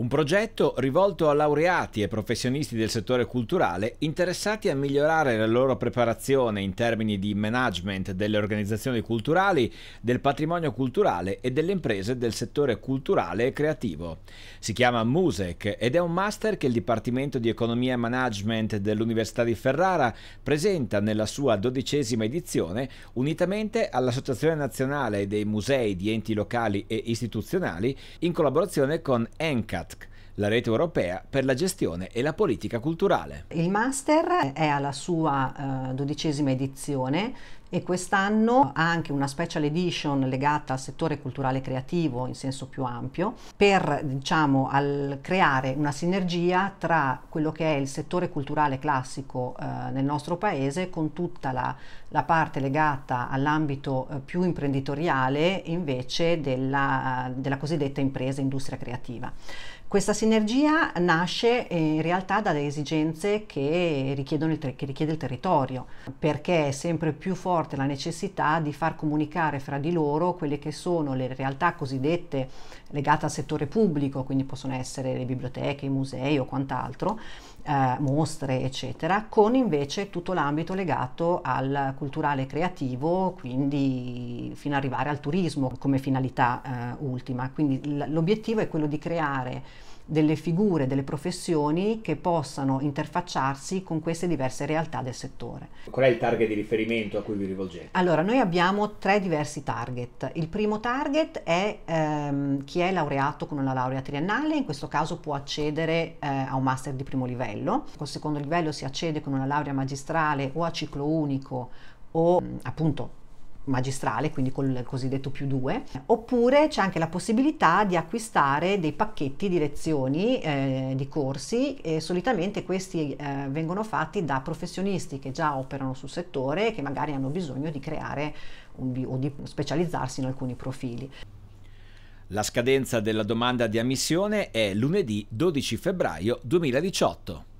Un progetto rivolto a laureati e professionisti del settore culturale interessati a migliorare la loro preparazione in termini di management delle organizzazioni culturali, del patrimonio culturale e delle imprese del settore culturale e creativo. Si chiama MUSEC ed è un master che il Dipartimento di Economia e Management dell'Università di Ferrara presenta nella sua dodicesima edizione unitamente all'Associazione Nazionale dei Musei di Enti Locali e Istituzionali in collaborazione con ENCAT RATC, la rete europea per la gestione e la politica culturale. Il master è alla sua eh, dodicesima edizione, e quest'anno ha anche una special edition legata al settore culturale creativo in senso più ampio per diciamo al creare una sinergia tra quello che è il settore culturale classico eh, nel nostro paese con tutta la, la parte legata all'ambito eh, più imprenditoriale invece della, della cosiddetta impresa industria creativa. Questa sinergia nasce eh, in realtà dalle esigenze che, richiedono il, che richiede il territorio, perché è sempre più forte forte la necessità di far comunicare fra di loro quelle che sono le realtà cosiddette legate al settore pubblico, quindi possono essere le biblioteche, i musei o quant'altro, eh, mostre, eccetera, con invece tutto l'ambito legato al culturale creativo, quindi fino ad arrivare al turismo come finalità eh, ultima. Quindi l'obiettivo è quello di creare delle figure, delle professioni che possano interfacciarsi con queste diverse realtà del settore. Qual è il target di riferimento a cui vi rivolgete? Allora, noi abbiamo tre diversi target. Il primo target è ehm, chi è laureato con una laurea triennale, in questo caso può accedere eh, a un master di primo livello. Col secondo livello si accede con una laurea magistrale o a ciclo unico o mm, appunto magistrale, quindi col cosiddetto più 2, oppure c'è anche la possibilità di acquistare dei pacchetti di lezioni, eh, di corsi e solitamente questi eh, vengono fatti da professionisti che già operano sul settore e che magari hanno bisogno di creare un, o di specializzarsi in alcuni profili. La scadenza della domanda di ammissione è lunedì 12 febbraio 2018.